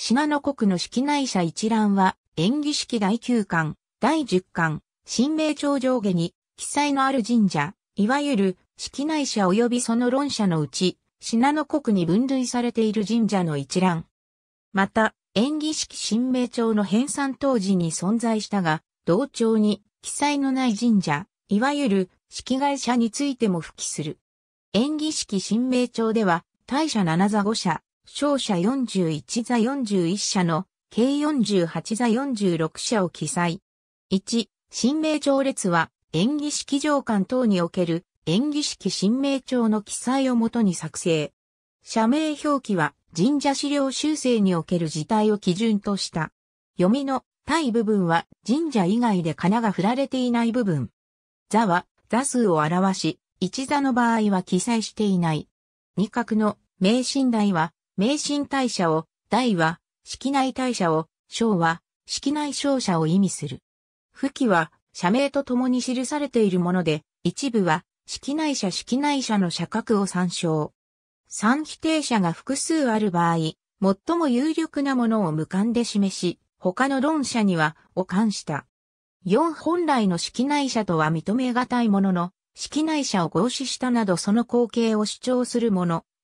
信濃国の式内社一覧は、演技式第9巻、第10巻、新明朝上下に、記載のある神社、いわゆる、式内社及びその論者のうち、信濃国に分類されている神社の一覧。また、演技式新明朝の編纂当時に存在したが、同帳に記載のない神社、いわゆる式外社についても付記する。演技式新明朝では、大社七座五社、勝者41座41社の計48座46社を記載。1、新名帳列は演技式上官等における演技式新名帳の記載をもとに作成。社名表記は神社資料修正における事態を基準とした。読みの対部分は神社以外で金が振られていない部分。座は座数を表し、一座の場合は記載していない。二角の名神台は名神大社を、大は、式内大社を、小は、式内小社を意味する。付記は、社名と共に記されているもので、一部は、式内社式内社の社格を参照。三否定者が複数ある場合、最も有力なものを無観で示し、他の論者には、を冠した。四本来の式内者とは認めがたいものの、式内者を合祀したなどその後継を主張するもの。